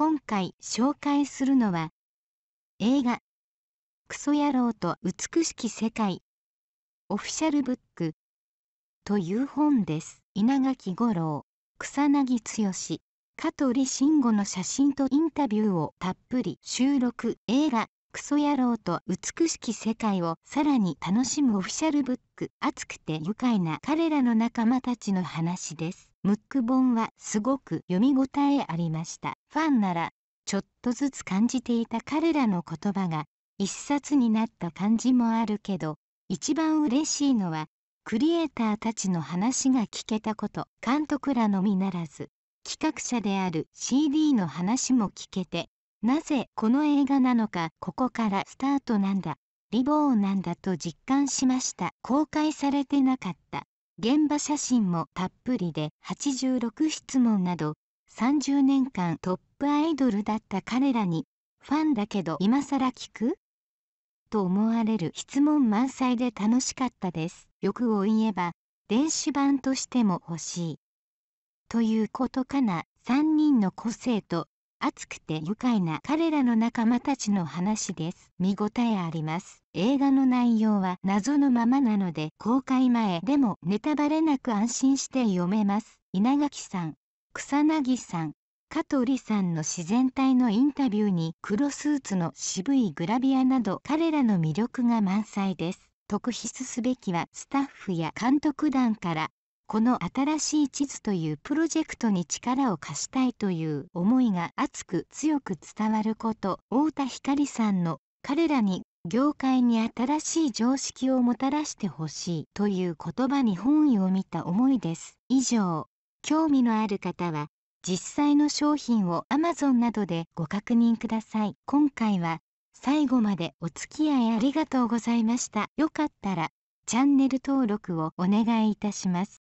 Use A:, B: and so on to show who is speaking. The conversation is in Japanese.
A: 今回紹介するのは映画「クソ野郎と美しき世界」オフィシャルブックという本です稲垣吾郎草薙剛香取慎吾の写真とインタビューをたっぷり収録映画「クソ野郎と美しき世界」をさらに楽しむオフィシャルブック熱くて愉快な彼らの仲間たちの話ですムック本はすごく読み応えありましたファンならちょっとずつ感じていた彼らの言葉が一冊になった感じもあるけど一番嬉しいのはクリエイターたちの話が聞けたこと監督らのみならず企画者である CD の話も聞けてなぜこの映画なのかここからスタートなんだリボーンなんだと実感しました公開されてなかった現場写真もたっぷりで86質問など30年間トップアイドルだった彼らにファンだけど今更聞くと思われる質問満載で楽しかったです。欲を言えば電子版としても欲しい。ということかな3人の個性と熱くて愉快な彼らの仲間たちの話です見応えあります映画の内容は謎のままなので公開前でもネタバレなく安心して読めます稲垣さん草薙さん香取さんの自然体のインタビューに黒スーツの渋いグラビアなど彼らの魅力が満載です特筆すべきはスタッフや監督団からこの新しい地図というプロジェクトに力を貸したいという思いが熱く強く伝わること太田光さんの彼らに業界に新しい常識をもたらしてほしいという言葉に本意を見た思いです。以上、興味のある方は実際の商品を Amazon などでご確認ください。今回は最後までお付き合いありがとうございました。よかったらチャンネル登録をお願いいたします。